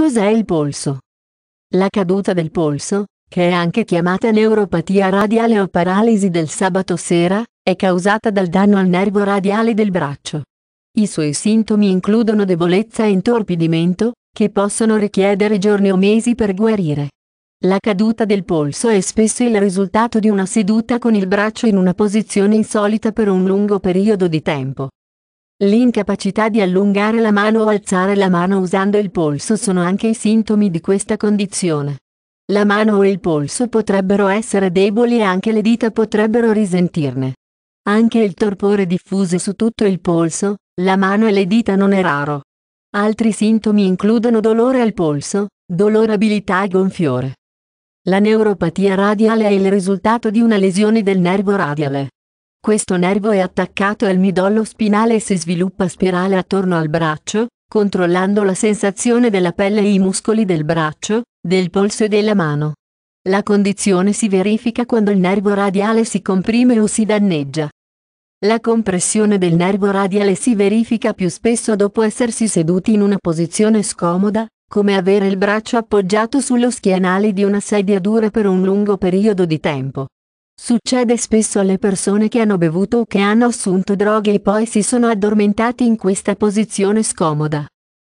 Cos'è il polso? La caduta del polso, che è anche chiamata neuropatia radiale o paralisi del sabato sera, è causata dal danno al nervo radiale del braccio. I suoi sintomi includono debolezza e intorpidimento, che possono richiedere giorni o mesi per guarire. La caduta del polso è spesso il risultato di una seduta con il braccio in una posizione insolita per un lungo periodo di tempo. L'incapacità di allungare la mano o alzare la mano usando il polso sono anche i sintomi di questa condizione. La mano o il polso potrebbero essere deboli e anche le dita potrebbero risentirne. Anche il torpore diffuso su tutto il polso, la mano e le dita non è raro. Altri sintomi includono dolore al polso, dolorabilità e gonfiore. La neuropatia radiale è il risultato di una lesione del nervo radiale. Questo nervo è attaccato al midollo spinale e si sviluppa spirale attorno al braccio, controllando la sensazione della pelle e i muscoli del braccio, del polso e della mano. La condizione si verifica quando il nervo radiale si comprime o si danneggia. La compressione del nervo radiale si verifica più spesso dopo essersi seduti in una posizione scomoda, come avere il braccio appoggiato sullo schienale di una sedia dura per un lungo periodo di tempo. Succede spesso alle persone che hanno bevuto o che hanno assunto droghe e poi si sono addormentati in questa posizione scomoda.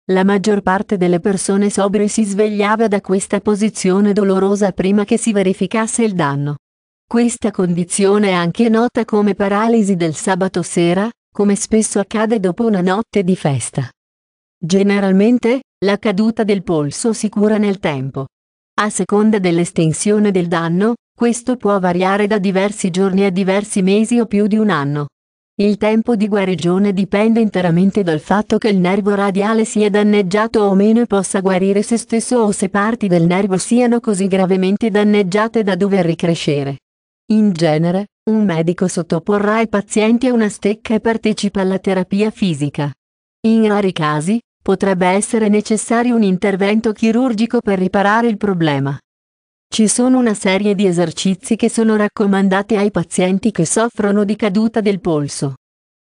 La maggior parte delle persone sobri si svegliava da questa posizione dolorosa prima che si verificasse il danno. Questa condizione è anche nota come paralisi del sabato sera, come spesso accade dopo una notte di festa. Generalmente, la caduta del polso si cura nel tempo. A seconda dell'estensione del danno, questo può variare da diversi giorni a diversi mesi o più di un anno. Il tempo di guarigione dipende interamente dal fatto che il nervo radiale sia danneggiato o meno e possa guarire se stesso o se parti del nervo siano così gravemente danneggiate da dover ricrescere. In genere, un medico sottoporrà i pazienti a una stecca e partecipa alla terapia fisica. In rari casi, potrebbe essere necessario un intervento chirurgico per riparare il problema. Ci sono una serie di esercizi che sono raccomandati ai pazienti che soffrono di caduta del polso.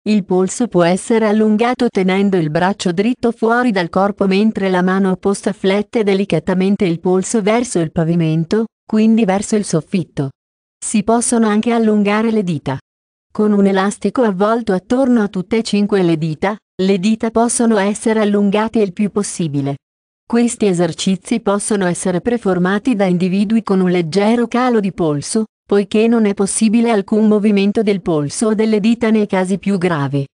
Il polso può essere allungato tenendo il braccio dritto fuori dal corpo mentre la mano opposta flette delicatamente il polso verso il pavimento, quindi verso il soffitto. Si possono anche allungare le dita. Con un elastico avvolto attorno a tutte e cinque le dita, le dita possono essere allungate il più possibile. Questi esercizi possono essere performati da individui con un leggero calo di polso, poiché non è possibile alcun movimento del polso o delle dita nei casi più gravi.